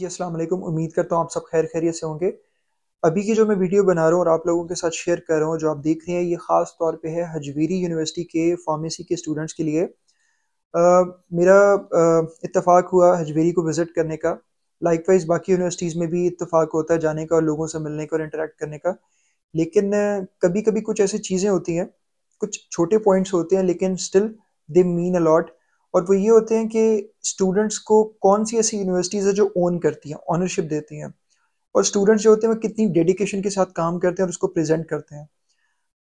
जी अस्सलाम वालेकुम उम्मीद करता हूँ आप सब खैर खैरियत से होंगे अभी की जो मैं वीडियो बना रहा हूँ और आप लोगों के साथ शेयर कर रहा हूँ जो आप देख रहे हैं ये ख़ास तौर पे है हजवीरी यूनिवर्सिटी के फार्मेसी के स्टूडेंट्स के लिए आ, मेरा आ, इत्तफाक हुआ हजवेरी को विज़िट करने का लाइक वाइज बाकी यूनिवर्सिटीज़ में भी इतफाक़ होता है जाने का और लोगों से मिलने का और इंटरेक्ट करने का लेकिन कभी कभी कुछ ऐसी चीज़ें होती हैं कुछ छोटे पॉइंट्स होते हैं लेकिन स्टिल दे मीन अलॉट और वो ये होते हैं कि स्टूडेंट्स को कौन सी ऐसी यूनिवर्सिटीज़ है जो ओन करती हैं ऑनरशिप देती हैं और स्टूडेंट्स जो होते हैं वो कितनी डेडिकेशन के साथ काम करते हैं और उसको प्रेजेंट करते हैं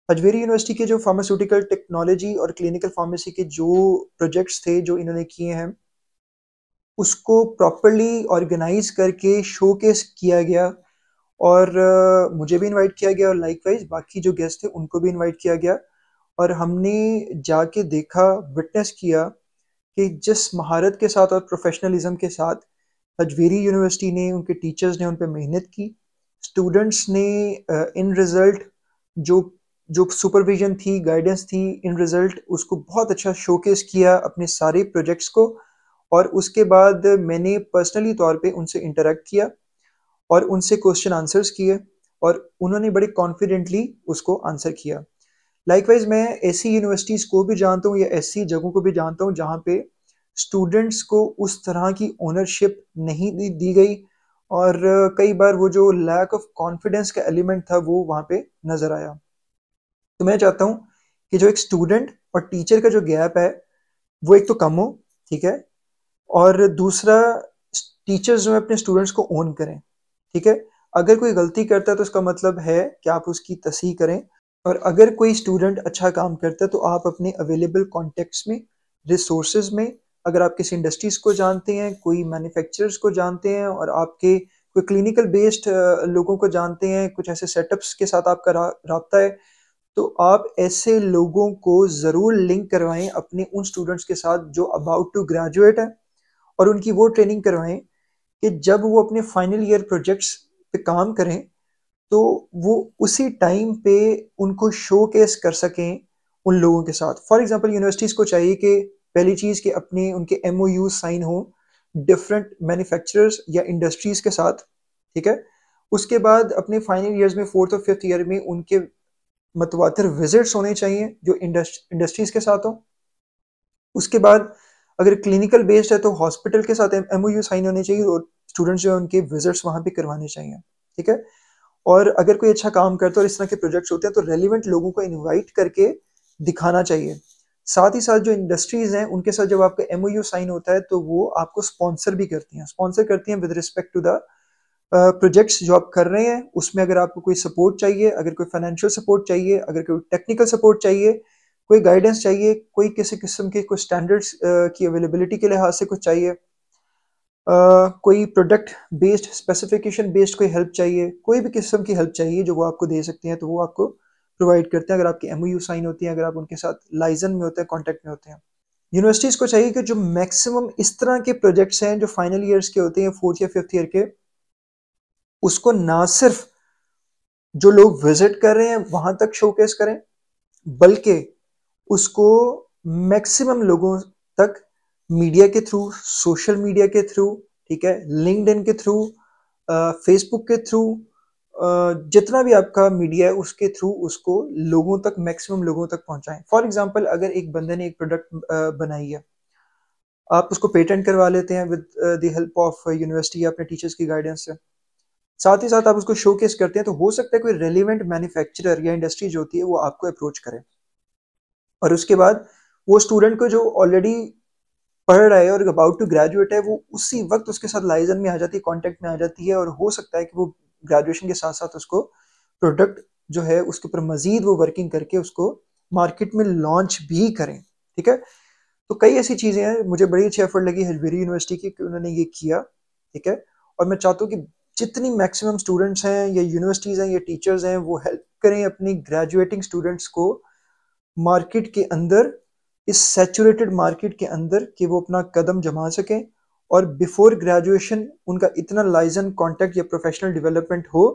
अजमेरी यूनिवर्सिटी के जो फार्मास्यूटिकल टेक्नोलॉजी और क्लिनिकल फार्मेसी के जो प्रोजेक्ट्स थे जो इन्होंने किए हैं उसको प्रॉपरली ऑर्गेनाइज करके शोकेस किया गया और uh, मुझे भी इनवाइट किया गया और लाइकवाइज बाकी जो गेस्ट थे उनको भी इनवाइट किया गया और हमने जाके देखा विटनेस किया कि जिस महारत के साथ और प्रोफेशनलिज्म के साथ अजवेरी यूनिवर्सिटी ने उनके टीचर्स ने उन पर मेहनत की स्टूडेंट्स ने इन uh, रिज़ल्ट जो जो सुपरविजन थी गाइडेंस थी इन रिज़ल्ट उसको बहुत अच्छा शोकेस किया अपने सारे प्रोजेक्ट्स को और उसके बाद मैंने पर्सनली तौर पे उनसे इंटरेक्ट किया और उनसे क्वेश्चन आंसर्स किए और उन्होंने बड़े कॉन्फिडेंटली उसको आंसर किया लाइकवाइज मैं ऐसी यूनिवर्सिटीज़ को भी जानता हूँ या ऐसी जगहों को भी जानता हूँ जहाँ पे स्टूडेंट्स को उस तरह की ओनरशिप नहीं दी, दी गई और कई बार वो जो लैक ऑफ कॉन्फिडेंस का एलिमेंट था वो वहाँ पे नज़र आया तो मैं चाहता हूँ कि जो एक स्टूडेंट और टीचर का जो गैप है वो एक तो कम हो ठीक है और दूसरा टीचर्स जो है अपने स्टूडेंट्स को ओन करें ठीक है अगर कोई गलती करता है तो उसका मतलब है कि आप उसकी तसीह करें और अगर कोई स्टूडेंट अच्छा काम करता है तो आप अपने अवेलेबल कॉन्टेक्ट्स में रिसोर्सेज में अगर आप किसी इंडस्ट्रीज को जानते हैं कोई मैन्युफैक्चरर्स को जानते हैं और आपके कोई क्लिनिकल बेस्ड लोगों को जानते हैं कुछ ऐसे सेटअप्स के साथ आपका रहा है तो आप ऐसे लोगों को ज़रूर लिंक करवाएं अपने उन स्टूडेंट्स के साथ जो अबाउट टू ग्रेजुएट है और उनकी वो ट्रेनिंग करवाएं कि जब वो अपने फाइनल ईयर प्रोजेक्ट्स पे काम करें तो वो उसी टाइम पे उनको शो केस कर सकें उन लोगों के साथ फॉर एग्जाम्पल यूनिवर्सिटीज़ को चाहिए कि पहली चीज़ कि अपने उनके एम ओ यू साइन हो डिफरेंट मैन्युफैक्चरर्स या इंडस्ट्रीज़ के साथ ठीक है उसके बाद अपने फाइनल ईयर्स में फोर्थ और फिफ्थ ईयर में उनके मतवातर विजिट्स होने चाहिए जो इंडस्ट्रीज़ के साथ हो उसके बाद अगर क्लिनिकल बेस्ड है तो हॉस्पिटल के साथ एम साइन होने चाहिए और स्टूडेंट्स जो है उनके विजिट्स वहाँ पे करवाने चाहिए ठीक है और अगर कोई अच्छा काम करता है और इस तरह के प्रोजेक्ट्स होते हैं तो रेलिवेंट लोगों को इन्वाइट करके दिखाना चाहिए साथ ही साथ जो इंडस्ट्रीज हैं उनके साथ जब आपका एम साइन होता है तो वो आपको स्पॉन्सर भी करती हैं स्पॉन्सर करती हैं with respect to the projects जो आप कर रहे हैं उसमें अगर आपको कोई सपोर्ट चाहिए अगर कोई फाइनेंशियल सपोर्ट चाहिए अगर कोई टेक्निकल सपोर्ट चाहिए कोई गाइडेंस चाहिए कोई किसी किस्म के कोई स्टैंडर्ड्स uh, की अवेलेबिलिटी के लिहाज से कुछ चाहिए Uh, कोई प्रोडक्ट बेस्ड स्पेसिफिकेशन बेस्ड कोई हेल्प चाहिए कोई भी किस्म की हेल्प चाहिए जो वो आपको दे सकते हैं तो वो आपको प्रोवाइड करते हैं अगर आपकी एम साइन होती है अगर आप उनके साथ लाइजन में होते हैं कॉन्टेक्ट में होते हैं यूनिवर्सिटीज़ को चाहिए कि जो मैक्सिमम इस तरह के प्रोजेक्ट्स हैं जो फाइनल ईयर्स के होते हैं फोर्थ या फिफ्थ ईयर के उसको ना सिर्फ जो लोग विजिट कर रहे हैं वहां तक शोकेस करें बल्कि उसको मैक्सिमम लोगों तक मीडिया के थ्रू सोशल मीडिया के थ्रू ठीक है लिंकड के थ्रू फेसबुक के थ्रू जितना भी आपका मीडिया है उसके थ्रू उसको लोगों तक मैक्सिमम लोगों तक पहुंचाएं फॉर एग्जांपल अगर एक बंदे ने एक प्रोडक्ट बनाई है आप उसको पेटेंट करवा लेते हैं with the help of university अपने टीचर्स की गाइडेंस से साथ ही साथ आप उसको शोकेस करते हैं तो हो सकता है कोई रेलिवेंट मैन्युफैक्चरर या इंडस्ट्री जो होती है वो आपको अप्रोच करे और उसके बाद वो स्टूडेंट को जो ऑलरेडी पढ़ रहा है और अबाउट टू ग्रेजुएट है वो उसी वक्त उसके साथ लाइजन में आ जाती है कॉन्टेक्ट में आ जाती है और हो सकता है कि वो ग्रेजुएशन के साथ साथ उसको प्रोडक्ट जो है उसके ऊपर मजीद वो वर्किंग करके उसको मार्केट में लॉन्च भी करें ठीक है तो कई ऐसी चीज़ें हैं मुझे बड़ी अच्छी एफर्ट लगी हजबेरी यूनिवर्सिटी की कि उन्होंने ये किया ठीक है और मैं चाहता हूँ कि जितनी मैक्सिमम स्टूडेंट्स हैं या यूनिवर्सिटीज़ हैं या टीचर्स हैं वो हेल्प करें अपनी ग्रेजुएटिंग स्टूडेंट्स को मार्केट के अंदर इस सैचुरेटेड मार्केट के अंदर कि वो अपना कदम जमा सकें और बिफोर ग्रेजुएशन उनका इतना लाइजन कॉन्टैक्ट या प्रोफेशनल डेवलपमेंट हो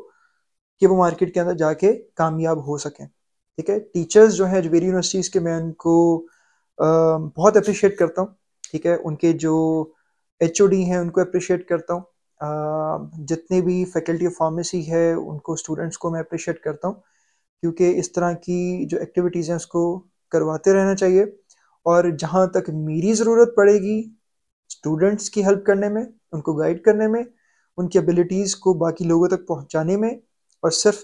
कि वो मार्केट के अंदर जाके कामयाब हो सकें ठीक है टीचर्स जो हैं जवेरी यूनिवर्सिटीज़ के मैं उनको आ, बहुत अप्रिशिएट करता हूँ ठीक है उनके जो एच हैं उनको अप्रिशिएट करता हूँ जितने भी फैकल्टी ऑफ फार्मेसी है उनको स्टूडेंट्स को मैं अप्रिशिएट करता हूँ क्योंकि इस तरह की जो एक्टिविटीज़ हैं उसको करवाते रहना चाहिए और जहाँ तक मेरी ज़रूरत पड़ेगी स्टूडेंट्स की हेल्प करने में उनको गाइड करने में उनकी एबिलिटीज़ को बाकी लोगों तक पहुँचाने में और सिर्फ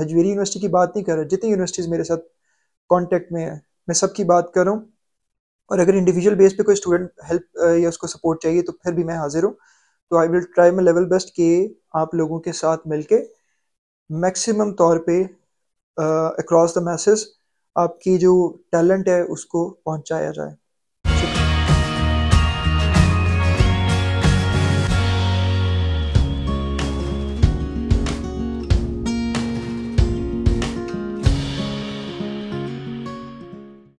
हजवेरी यूनिवर्सिटी की बात नहीं कर रहा जितनी यूनिवर्सिटीज़ मेरे साथ कॉन्टेक्ट में है मैं सबकी बात कर रहा हूँ और अगर इंडिविजुअल बेस पे कोई स्टूडेंट हेल्प या उसको सपोर्ट चाहिए तो फिर भी मैं हाजिर हूँ तो I will try my level best के आप लोगों के साथ मिलके मैक्सिमम तौर पे अक्रॉस द मैसेज आपकी जो टैलेंट है उसको पहुंचाया जाए